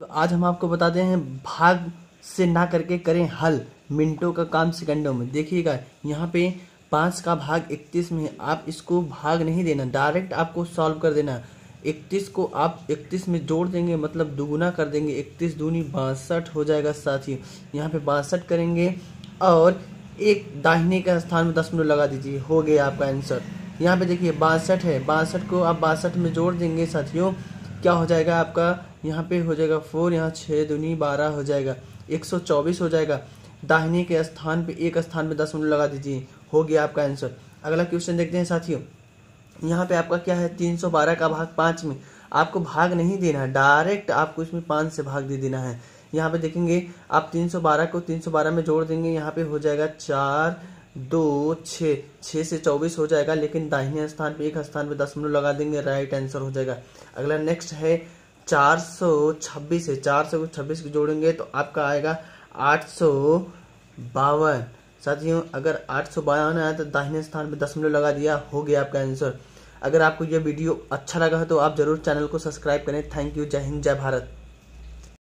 तो आज हम आपको बताते हैं भाग से ना करके करें हल मिनटों का काम सेकंडों में देखिएगा यहाँ पे पाँच का भाग इकतीस में है आप इसको भाग नहीं देना डायरेक्ट आपको सॉल्व कर देना इकतीस को आप इकतीस में जोड़ देंगे मतलब दुगुना कर देंगे इकतीस दूनी बासठ हो जाएगा साथ ही यहाँ पे बासठ करेंगे और एक दाहिने के स्थान में दस मिनट लगा दीजिए हो गया आपका आंसर यहाँ पे देखिए बासठ है बासठ को आप बासठ में जोड़ देंगे साथियों क्या हो जाएगा आपका यहाँ पे हो जाएगा फोर यहाँ छः दुनी बारह हो जाएगा एक सौ चौबीस हो जाएगा दाहिने के स्थान पे एक स्थान पे दस मिनट लगा दीजिए हो गया आपका आंसर अगला क्वेश्चन देखते हैं साथियों यहाँ पे आपका क्या है तीन सौ बारह का भाग पाँच में आपको भाग नहीं देना है डायरेक्ट आपको इसमें पाँच से भाग दे देना है यहाँ पे देखेंगे आप तीन सौ बारह को तीन सौ बारह में जोड़ देंगे यहाँ पे हो जाएगा चार दो छः छः से चौबीस हो जाएगा लेकिन दाहिने स्थान पे एक स्थान पे दस मिनट लगा देंगे राइट आंसर हो जाएगा अगला नेक्स्ट है चार सौ छब्बीस है चार सौ छब्बीस को जोड़ेंगे तो आपका आएगा आठ सौ बावन साथियों अगर आठ सौ बावन आया तो दाहिने स्थान पर दस मिनट लगा दिया हो गया आपका आंसर अगर आपको यह वीडियो अच्छा लगा है तो आप जरूर चैनल को सब्सक्राइब करें थैंक यू जय हिंद जय भारत